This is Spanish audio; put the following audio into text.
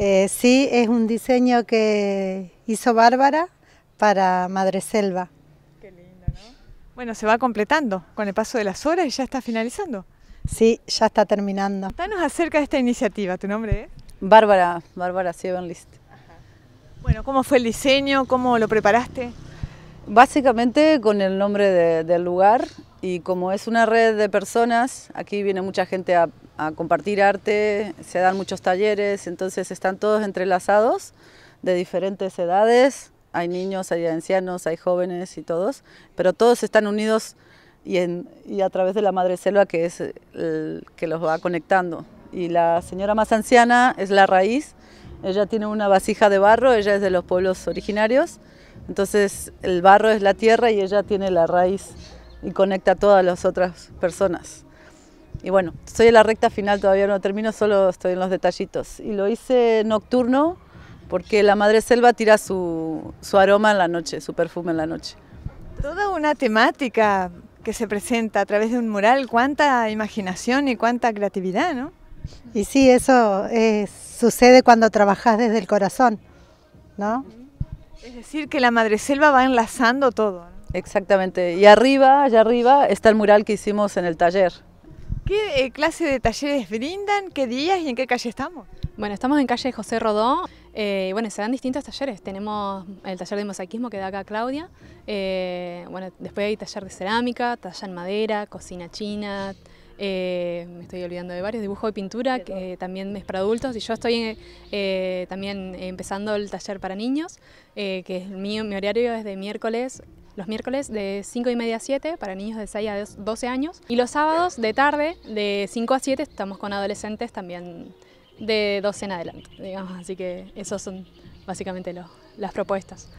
Eh, sí, es un diseño que hizo Bárbara para Madre Selva. Qué lindo, ¿no? Bueno, se va completando con el paso de las horas y ya está finalizando. Sí, ya está terminando. Danos acerca de esta iniciativa, ¿tu nombre es? ¿eh? Bárbara, Bárbara Siebenlist. Bueno, ¿cómo fue el diseño? ¿Cómo lo preparaste? Básicamente con el nombre del lugar y como es una red de personas, aquí viene mucha gente a, compartir arte, se dan muchos talleres, entonces están todos entrelazados de diferentes edades, hay niños, hay ancianos, hay jóvenes y todos, pero todos están unidos y, a través de la madre selva que es que los va conectando. Y la señora más anciana es la raíz, ella tiene una vasija de barro, ella es de los pueblos originarios, entonces el barro es la tierra y ella tiene la raíz y conecta a todas las otras personas. Y bueno, estoy en la recta final, todavía no termino, solo estoy en los detallitos. Y lo hice nocturno porque la madre selva tira su, aroma en la noche, su perfume en la noche. Toda una temática que se presenta a través de un mural, cuánta imaginación y cuánta creatividad, ¿no? Y sí, eso eh, sucede cuando trabajas desde el corazón, ¿no? Es decir, que la Madre Selva va enlazando todo. Exactamente. Y arriba, allá arriba, está el mural que hicimos en el taller. ¿Qué eh, clase de talleres brindan? ¿Qué días y en qué calle estamos? Bueno, estamos en calle José Rodó. Eh, bueno, se distintos talleres. Tenemos el taller de mosaquismo que da acá Claudia. Eh, bueno, después hay taller de cerámica, talla en madera, cocina china, eh, me estoy olvidando de varios, dibujo y pintura, que también es para adultos, y yo estoy eh, también empezando el taller para niños, eh, que es mío, mi horario es de miércoles, los miércoles de 5 y media a 7 para niños de 6 a 12 años, y los sábados de tarde de 5 a 7 estamos con adolescentes también de 12 en adelante, digamos, así que esos son básicamente las propuestas.